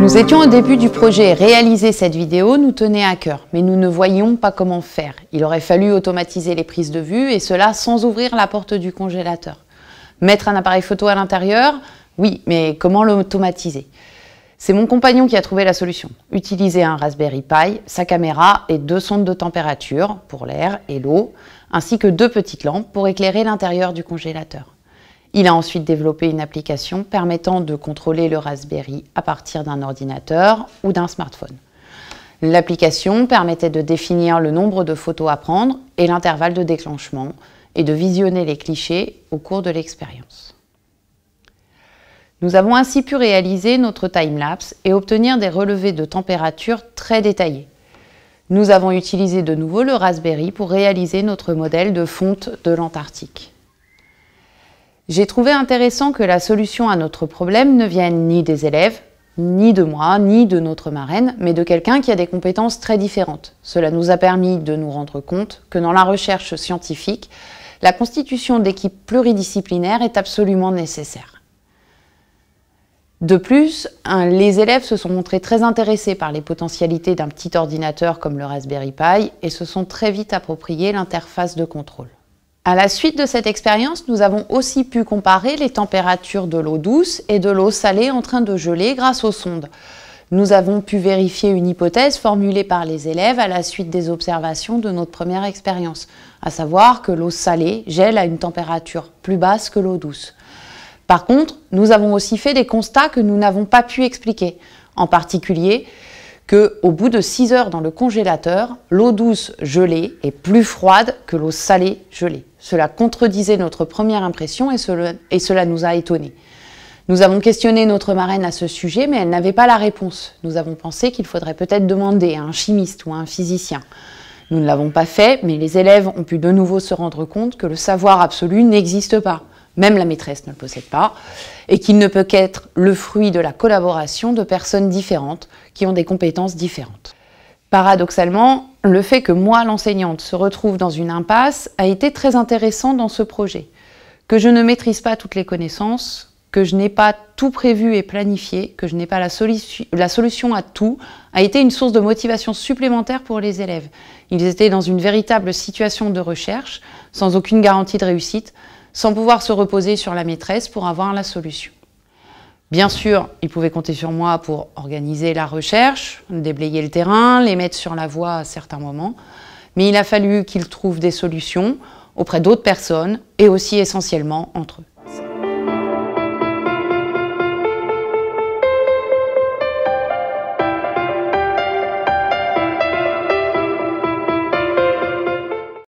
Nous étions au début du projet réaliser cette vidéo nous tenait à cœur, mais nous ne voyions pas comment faire. Il aurait fallu automatiser les prises de vue et cela sans ouvrir la porte du congélateur. Mettre un appareil photo à l'intérieur, oui, mais comment l'automatiser C'est mon compagnon qui a trouvé la solution. Utiliser un Raspberry Pi, sa caméra et deux sondes de température pour l'air et l'eau, ainsi que deux petites lampes pour éclairer l'intérieur du congélateur. Il a ensuite développé une application permettant de contrôler le Raspberry à partir d'un ordinateur ou d'un smartphone. L'application permettait de définir le nombre de photos à prendre et l'intervalle de déclenchement et de visionner les clichés au cours de l'expérience. Nous avons ainsi pu réaliser notre time-lapse et obtenir des relevés de température très détaillés. Nous avons utilisé de nouveau le Raspberry pour réaliser notre modèle de fonte de l'Antarctique. J'ai trouvé intéressant que la solution à notre problème ne vienne ni des élèves, ni de moi, ni de notre marraine, mais de quelqu'un qui a des compétences très différentes. Cela nous a permis de nous rendre compte que dans la recherche scientifique, la constitution d'équipes pluridisciplinaires est absolument nécessaire. De plus, les élèves se sont montrés très intéressés par les potentialités d'un petit ordinateur comme le Raspberry Pi et se sont très vite appropriés l'interface de contrôle. À la suite de cette expérience, nous avons aussi pu comparer les températures de l'eau douce et de l'eau salée en train de geler grâce aux sondes. Nous avons pu vérifier une hypothèse formulée par les élèves à la suite des observations de notre première expérience, à savoir que l'eau salée gèle à une température plus basse que l'eau douce. Par contre, nous avons aussi fait des constats que nous n'avons pas pu expliquer, en particulier que au bout de 6 heures dans le congélateur, l'eau douce gelée est plus froide que l'eau salée gelée. Cela contredisait notre première impression et, cela, nous a étonnés. Nous avons questionné notre marraine à ce sujet, mais elle n'avait pas la réponse. Nous avons pensé qu'il faudrait peut-être demander à un chimiste ou à un physicien. Nous ne l'avons pas fait, mais les élèves ont pu de nouveau se rendre compte que le savoir absolu n'existe pas, même la maîtresse ne le possède pas, et qu'il ne peut qu'être le fruit de la collaboration de personnes différentes qui ont des compétences différentes. Paradoxalement, le fait que moi, l'enseignante, se retrouve dans une impasse a été très intéressant dans ce projet. Que je ne maîtrise pas toutes les connaissances, que je n'ai pas tout prévu et planifié, que je n'ai pas la, solution à tout, a été une source de motivation supplémentaire pour les élèves. Ils étaient dans une véritable situation de recherche, sans aucune garantie de réussite, sans pouvoir se reposer sur la maîtresse pour avoir la solution. Bien sûr, ils pouvaient compter sur moi pour organiser la recherche, déblayer le terrain, les mettre sur la voie à certains moments, mais il a fallu qu'ils trouvent des solutions auprès d'autres personnes et aussi essentiellement entre eux.